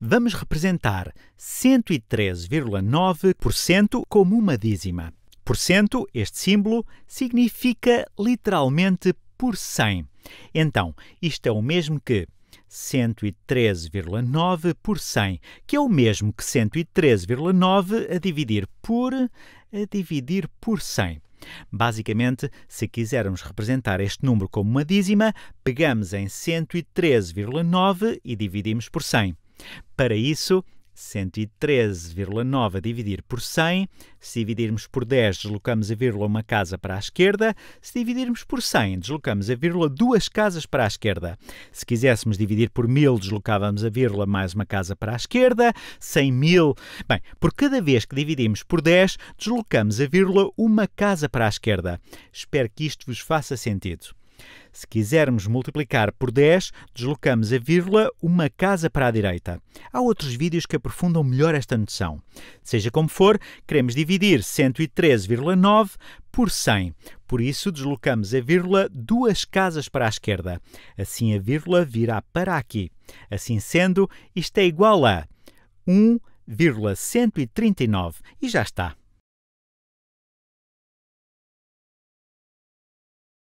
vamos representar 113,9% como uma dízima. Por cento, este símbolo, significa literalmente por 100. Então, isto é o mesmo que 113,9 por 100, que é o mesmo que 113,9 a dividir por a dividir por 100. Basicamente, se quisermos representar este número como uma dízima, pegamos em 113,9 e dividimos por 100. Para isso, 113,9 a dividir por 100. Se dividirmos por 10, deslocamos a vírgula uma casa para a esquerda. Se dividirmos por 100, deslocamos a vírgula duas casas para a esquerda. Se quiséssemos dividir por 1000, deslocávamos a vírgula mais uma casa para a esquerda. 100.000. mil. Bem, por cada vez que dividimos por 10, deslocamos a vírgula uma casa para a esquerda. Espero que isto vos faça sentido. Se quisermos multiplicar por 10, deslocamos a vírgula uma casa para a direita. Há outros vídeos que aprofundam melhor esta noção. Seja como for, queremos dividir 113,9 por 100. Por isso, deslocamos a vírgula duas casas para a esquerda. Assim, a vírgula virá para aqui. Assim sendo, isto é igual a 1,139. E já está.